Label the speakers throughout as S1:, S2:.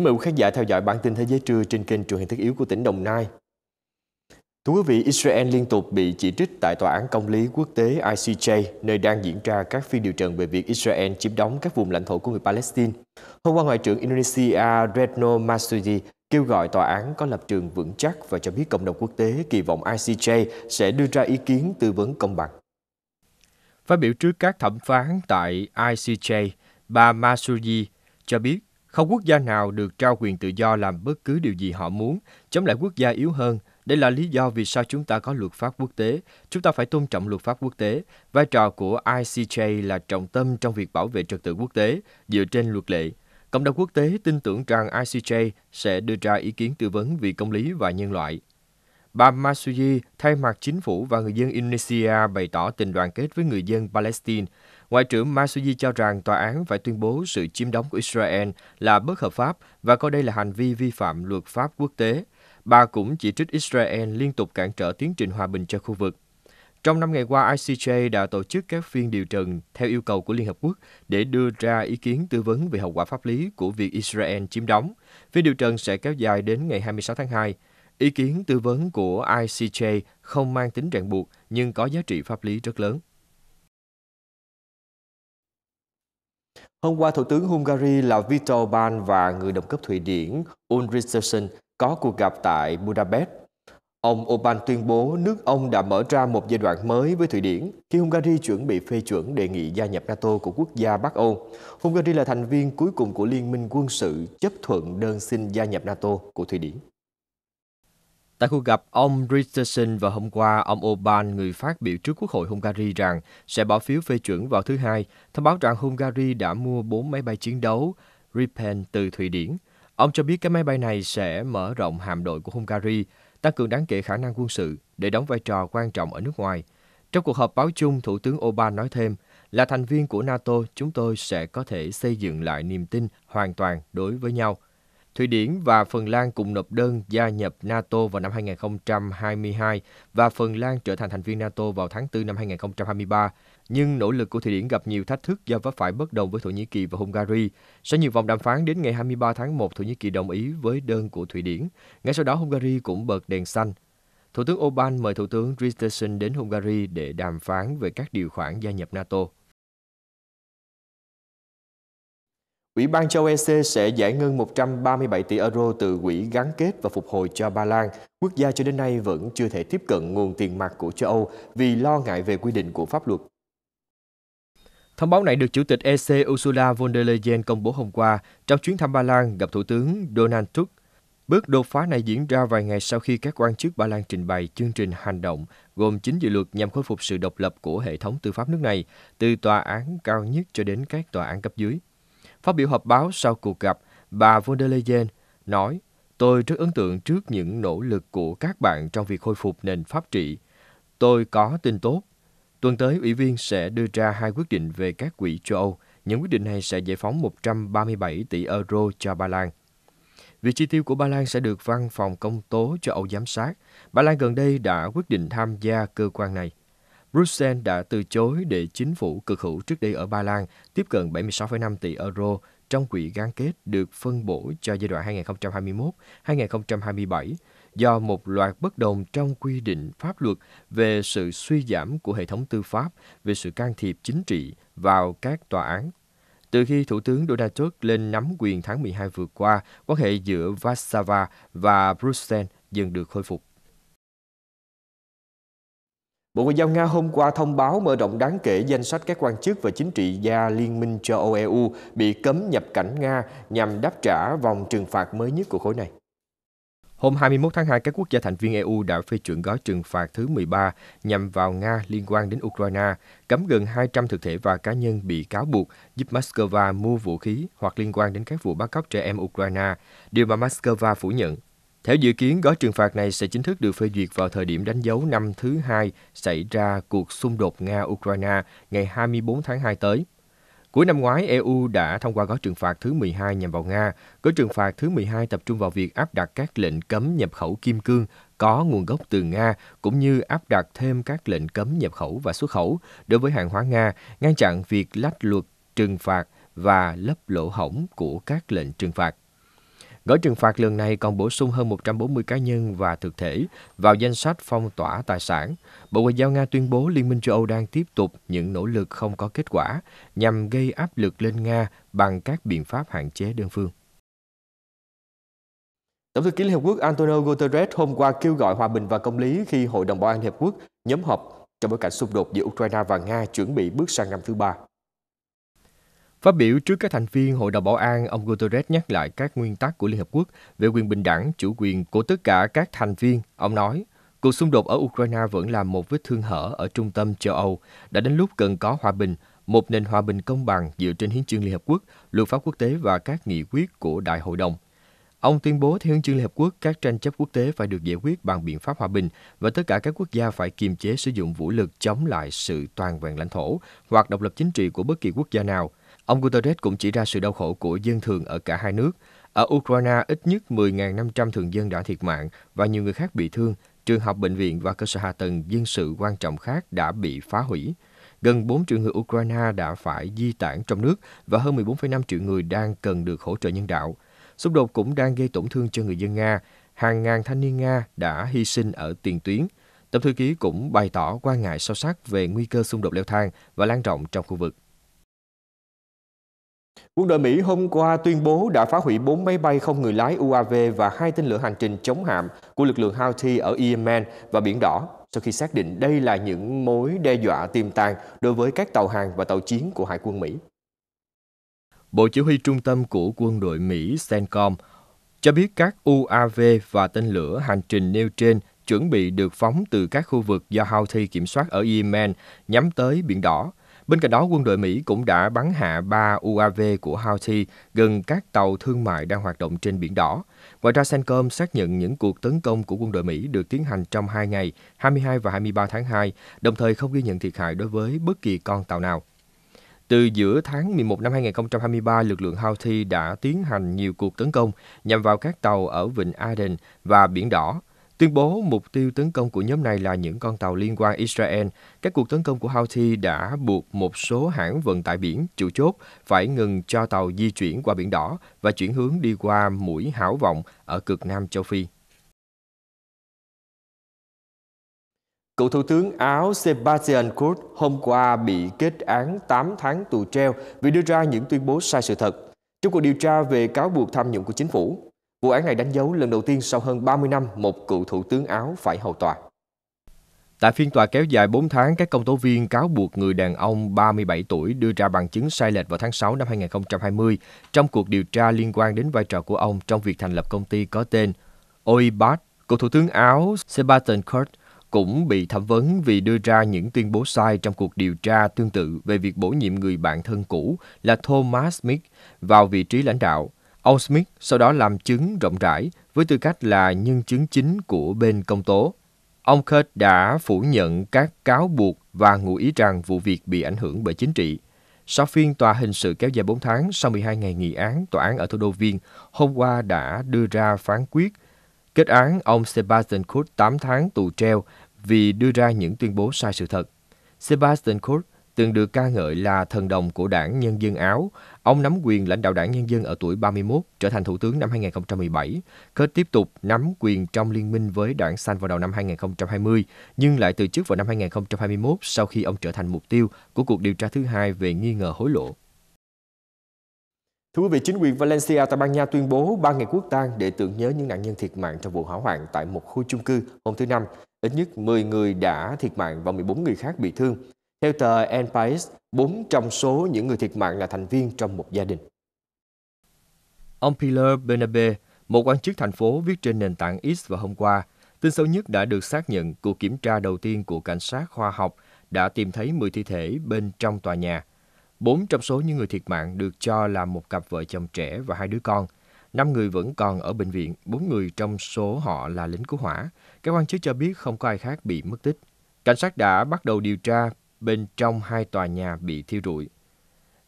S1: Kính mời quý khán giả theo dõi bản tin thế giới trưa trên kênh truyền hình thiết yếu của tỉnh Đồng Nai. Thưa quý vị, Israel liên tục bị chỉ trích tại Tòa án Công lý Quốc tế ICJ, nơi đang diễn ra các phiên điều trần về việc Israel chiếm đóng các vùng lãnh thổ của người Palestine. Hôm qua, Ngoại trưởng Indonesia Retno Marsudi kêu gọi tòa án có lập trường vững chắc và cho biết cộng đồng quốc tế kỳ vọng ICJ sẽ đưa ra ý kiến tư vấn công bằng. Phát biểu trước các thẩm phán tại ICJ, bà Masudi cho biết không quốc gia nào được trao quyền tự do làm bất cứ điều gì họ muốn, chống lại quốc gia yếu hơn. Đây là lý do vì sao chúng ta có luật pháp quốc tế. Chúng ta phải tôn trọng luật pháp quốc tế. Vai trò của ICJ là trọng tâm trong việc bảo vệ trật tự quốc tế dựa trên luật lệ. Cộng đồng quốc tế tin tưởng rằng ICJ sẽ đưa ra ý kiến tư vấn vì công lý và nhân loại. Bà Masuyi thay mặt chính phủ và người dân Indonesia bày tỏ tình đoàn kết với người dân Palestine. Ngoại trưởng Masuji cho rằng tòa án phải tuyên bố sự chiếm đóng của Israel là bất hợp pháp và coi đây là hành vi vi phạm luật pháp quốc tế. Bà cũng chỉ trích Israel liên tục cản trở tiến trình hòa bình cho khu vực. Trong năm ngày qua, ICJ đã tổ chức các phiên điều trần theo yêu cầu của Liên Hợp Quốc để đưa ra ý kiến tư vấn về hậu quả pháp lý của việc Israel chiếm đóng. Phiên điều trần sẽ kéo dài đến ngày 26 tháng 2. Ý kiến tư vấn của ICJ không mang tính ràng buộc nhưng có giá trị pháp lý rất lớn. Hôm qua, Thủ tướng Hungary là Viktor Ban và người đồng cấp Thụy Điển Ulrichsen có cuộc gặp tại Budapest. Ông Orbán tuyên bố nước ông đã mở ra một giai đoạn mới với Thụy Điển khi Hungary chuẩn bị phê chuẩn đề nghị gia nhập NATO của quốc gia Bắc Âu. Hungary là thành viên cuối cùng của Liên minh quân sự chấp thuận đơn xin gia nhập NATO của Thụy Điển. Tại cuộc gặp ông Richardson vào hôm qua, ông Orbán, người phát biểu trước Quốc hội Hungary rằng sẽ bỏ phiếu phê chuẩn vào thứ Hai, thông báo rằng Hungary đã mua 4 máy bay chiến đấu Gripen từ Thụy Điển. Ông cho biết các máy bay này sẽ mở rộng hạm đội của Hungary, tăng cường đáng kể khả năng quân sự để đóng vai trò quan trọng ở nước ngoài. Trong cuộc họp báo chung, Thủ tướng Orbán nói thêm, là thành viên của NATO, chúng tôi sẽ có thể xây dựng lại niềm tin hoàn toàn đối với nhau – Thụy Điển và Phần Lan cùng nộp đơn gia nhập NATO vào năm 2022 và Phần Lan trở thành thành viên NATO vào tháng 4 năm 2023. Nhưng nỗ lực của Thụy Điển gặp nhiều thách thức do vấp phải bất đồng với Thổ Nhĩ Kỳ và Hungary. Sau nhiều vòng đàm phán đến ngày 23 tháng 1, Thổ Nhĩ Kỳ đồng ý với đơn của Thụy Điển. Ngay sau đó, Hungary cũng bật đèn xanh. Thủ tướng Orbán mời Thủ tướng Christensen đến Hungary để đàm phán về các điều khoản gia nhập NATO. Ủy ban châu EC sẽ giải ngân 137 tỷ euro từ quỹ gắn kết và phục hồi cho Ba Lan. Quốc gia cho đến nay vẫn chưa thể tiếp cận nguồn tiền mặt của châu Âu vì lo ngại về quy định của pháp luật. Thông báo này được Chủ tịch EC Ursula von der Leyen công bố hôm qua trong chuyến thăm Ba Lan gặp Thủ tướng Donald Tusk. Bước đột phá này diễn ra vài ngày sau khi các quan chức Ba Lan trình bày chương trình hành động gồm 9 dự luật nhằm khôi phục sự độc lập của hệ thống tư pháp nước này, từ tòa án cao nhất cho đến các tòa án cấp dưới. Phát biểu họp báo sau cuộc gặp, bà von der Leyen nói, Tôi rất ấn tượng trước những nỗ lực của các bạn trong việc khôi phục nền pháp trị. Tôi có tin tốt. Tuần tới, ủy viên sẽ đưa ra hai quyết định về các quỹ châu Âu. Những quyết định này sẽ giải phóng 137 tỷ euro cho Ba Lan. Việc chi tiêu của Ba Lan sẽ được Văn phòng Công tố cho Âu giám sát. Ba Lan gần đây đã quyết định tham gia cơ quan này. Bruxelles đã từ chối để chính phủ cực hữu trước đây ở Ba Lan tiếp cận 76,5 tỷ euro trong quỹ gắn kết được phân bổ cho giai đoạn 2021-2027 do một loạt bất đồng trong quy định pháp luật về sự suy giảm của hệ thống tư pháp, về sự can thiệp chính trị vào các tòa án. Từ khi Thủ tướng Donald Tusk lên nắm quyền tháng 12 vừa qua, quan hệ giữa Warsaw và Bruxelles dần được khôi phục. Bộ Ngoại giao Nga hôm qua thông báo mở rộng đáng kể danh sách các quan chức và chính trị gia Liên minh châu e Âu EU bị cấm nhập cảnh Nga nhằm đáp trả vòng trừng phạt mới nhất của khối này. Hôm 21 tháng 2, các quốc gia thành viên EU đã phê chuẩn gói trừng phạt thứ 13 nhằm vào Nga liên quan đến Ukraine, cấm gần 200 thực thể và cá nhân bị cáo buộc giúp Moscow mua vũ khí hoặc liên quan đến các vụ bắt cóc trẻ em Ukraine, điều mà Moscow phủ nhận. Theo dự kiến, gói trừng phạt này sẽ chính thức được phê duyệt vào thời điểm đánh dấu năm thứ hai xảy ra cuộc xung đột Nga-Ukraine ngày 24 tháng 2 tới. Cuối năm ngoái, EU đã thông qua gói trừng phạt thứ 12 nhằm vào Nga. Gói trừng phạt thứ 12 tập trung vào việc áp đặt các lệnh cấm nhập khẩu kim cương có nguồn gốc từ Nga, cũng như áp đặt thêm các lệnh cấm nhập khẩu và xuất khẩu đối với hàng hóa Nga, ngăn chặn việc lách luật trừng phạt và lấp lỗ hổng của các lệnh trừng phạt. Gói trừng phạt lần này còn bổ sung hơn 140 cá nhân và thực thể vào danh sách phong tỏa tài sản. Bộ Ngoại giao Nga tuyên bố Liên minh châu Âu đang tiếp tục những nỗ lực không có kết quả nhằm gây áp lực lên Nga bằng các biện pháp hạn chế đơn phương. Tổng thư ký Liên Hợp Quốc Antonio Guterres hôm qua kêu gọi hòa bình và công lý khi Hội đồng Bảo an Liên Hợp Quốc nhóm họp trong bối cảnh xung đột giữa Ukraine và Nga chuẩn bị bước sang năm thứ ba. Phát biểu trước các thành viên Hội đồng Bảo an, ông Guterres nhắc lại các nguyên tắc của Liên Hợp Quốc về quyền bình đẳng, chủ quyền của tất cả các thành viên. Ông nói, cuộc xung đột ở Ukraine vẫn là một vết thương hở ở trung tâm châu Âu. Đã đến lúc cần có hòa bình, một nền hòa bình công bằng dựa trên hiến chương Liên Hợp Quốc, luật pháp quốc tế và các nghị quyết của Đại hội đồng. Ông tuyên bố theo hiến chương Liên Hợp Quốc, các tranh chấp quốc tế phải được giải quyết bằng biện pháp hòa bình và tất cả các quốc gia phải kiềm chế sử dụng vũ lực chống lại sự toàn vẹn lãnh thổ hoặc độc lập chính trị của bất kỳ quốc gia nào – Ông Guterres cũng chỉ ra sự đau khổ của dân thường ở cả hai nước. Ở Ukraine, ít nhất 10.500 thường dân đã thiệt mạng và nhiều người khác bị thương. Trường học, bệnh viện và cơ sở hạ tầng dân sự quan trọng khác đã bị phá hủy. Gần 4 triệu người Ukraine đã phải di tản trong nước và hơn 14,5 triệu người đang cần được hỗ trợ nhân đạo. Xung đột cũng đang gây tổn thương cho người dân Nga. Hàng ngàn thanh niên Nga đã hy sinh ở tiền tuyến. Tổng thư ký cũng bày tỏ quan ngại sâu sắc về nguy cơ xung đột leo thang và lan rộng trong khu vực. Quân đội Mỹ hôm qua tuyên bố đã phá hủy 4 máy bay không người lái UAV và hai tên lửa hành trình chống hạm của lực lượng Houthi ở Yemen và Biển Đỏ sau khi xác định đây là những mối đe dọa tiềm tàng đối với các tàu hàng và tàu chiến của Hải quân Mỹ. Bộ Chỉ huy Trung tâm của quân đội Mỹ CENTCOM cho biết các UAV và tên lửa hành trình nêu trên chuẩn bị được phóng từ các khu vực do Houthi kiểm soát ở Yemen nhắm tới Biển Đỏ, Bên cạnh đó, quân đội Mỹ cũng đã bắn hạ 3 UAV của Houthi gần các tàu thương mại đang hoạt động trên Biển Đỏ. Ngoài ra, Sencom xác nhận những cuộc tấn công của quân đội Mỹ được tiến hành trong 2 ngày, 22 và 23 tháng 2, đồng thời không ghi nhận thiệt hại đối với bất kỳ con tàu nào. Từ giữa tháng 11 năm 2023, lực lượng Houthi đã tiến hành nhiều cuộc tấn công nhằm vào các tàu ở Vịnh Aden và Biển Đỏ, Tuyên bố mục tiêu tấn công của nhóm này là những con tàu liên quan Israel, các cuộc tấn công của Houthi đã buộc một số hãng vận tải biển chủ chốt phải ngừng cho tàu di chuyển qua biển đỏ và chuyển hướng đi qua mũi hảo vọng ở cực Nam châu Phi. Cựu Thủ tướng Áo Sebastian Kurz hôm qua bị kết án 8 tháng tù treo vì đưa ra những tuyên bố sai sự thật. Trong cuộc điều tra về cáo buộc tham nhũng của chính phủ, Vụ án này đánh dấu lần đầu tiên sau hơn 30 năm một cựu thủ tướng Áo phải hầu tòa. Tại phiên tòa kéo dài 4 tháng, các công tố viên cáo buộc người đàn ông 37 tuổi đưa ra bằng chứng sai lệch vào tháng 6 năm 2020 trong cuộc điều tra liên quan đến vai trò của ông trong việc thành lập công ty có tên Oibat. Cựu Thủ tướng Áo Sebastian Kurz cũng bị thẩm vấn vì đưa ra những tuyên bố sai trong cuộc điều tra tương tự về việc bổ nhiệm người bạn thân cũ là Thomas Smith vào vị trí lãnh đạo. Ông Smith sau đó làm chứng rộng rãi với tư cách là nhân chứng chính của bên công tố. Ông Kurt đã phủ nhận các cáo buộc và ngụ ý rằng vụ việc bị ảnh hưởng bởi chính trị. Sau phiên tòa hình sự kéo dài 4 tháng sau 12 ngày nghị án, tòa án ở thủ đô Viên hôm qua đã đưa ra phán quyết kết án ông Sebastian Kurz 8 tháng tù treo vì đưa ra những tuyên bố sai sự thật. Sebastian Kurz từng được ca ngợi là thần đồng của đảng Nhân dân Áo. Ông nắm quyền lãnh đạo đảng Nhân dân ở tuổi 31, trở thành thủ tướng năm 2017. Kurt tiếp tục nắm quyền trong liên minh với đảng Xanh vào đầu năm 2020, nhưng lại từ chức vào năm 2021 sau khi ông trở thành mục tiêu của cuộc điều tra thứ hai về nghi ngờ hối lộ. Thưa quý vị, chính quyền Valencia, Tây Ban Nha tuyên bố 3 ngày quốc tang để tưởng nhớ những nạn nhân thiệt mạng trong vụ hỏa hoạn tại một khu chung cư hôm thứ Năm. Ít nhất 10 người đã thiệt mạng và 14 người khác bị thương. Theo tờ El País, 4 trong số những người thiệt mạng là thành viên trong một gia đình. Ông Pilar Benabe, một quan chức thành phố viết trên nền tảng X vào hôm qua, tin xấu nhất đã được xác nhận cuộc kiểm tra đầu tiên của cảnh sát khoa học đã tìm thấy 10 thi thể bên trong tòa nhà. Bốn trong số những người thiệt mạng được cho là một cặp vợ chồng trẻ và hai đứa con. Năm người vẫn còn ở bệnh viện, bốn người trong số họ là lính cứu hỏa. Các quan chức cho biết không có ai khác bị mất tích. Cảnh sát đã bắt đầu điều tra bên trong hai tòa nhà bị thiêu rụi.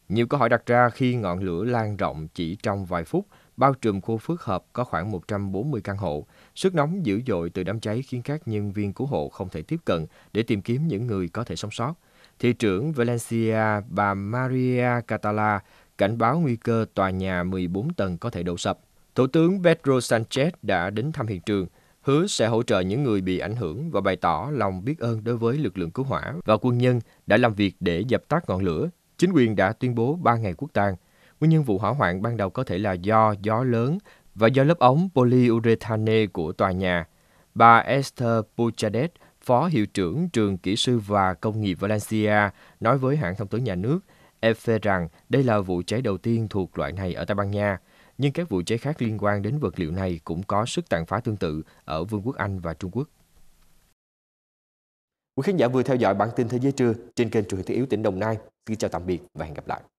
S1: Nhiều câu hỏi đặt ra khi ngọn lửa lan rộng chỉ trong vài phút, bao trùm khu phức hợp có khoảng 140 căn hộ. Sức nóng dữ dội từ đám cháy khiến các nhân viên cứu hộ không thể tiếp cận để tìm kiếm những người có thể sống sót. Thị trưởng Valencia, bà Maria Catala, cảnh báo nguy cơ tòa nhà 14 tầng có thể đổ sập. Thủ tướng Pedro Sanchez đã đến thăm hiện trường, hứa sẽ hỗ trợ những người bị ảnh hưởng và bày tỏ lòng biết ơn đối với lực lượng cứu hỏa và quân nhân đã làm việc để dập tắt ngọn lửa. Chính quyền đã tuyên bố 3 ngày quốc tang. Nguyên nhân vụ hỏa hoạn ban đầu có thể là do gió lớn và do lớp ống polyurethane của tòa nhà. Bà Esther Puchadet, Phó Hiệu trưởng Trường Kỹ sư và Công nghiệp Valencia, nói với hãng thông tấn nhà nước EFE rằng đây là vụ cháy đầu tiên thuộc loại này ở Tây Ban Nha nhưng các vụ cháy khác liên quan đến vật liệu này cũng có sức tàn phá tương tự ở Vương quốc Anh và Trung Quốc. Quý khán giả vừa theo dõi bản tin Thế giới trưa trên kênh truyền hình Thiết yếu tỉnh Đồng Nai. Xin chào tạm biệt và hẹn gặp lại.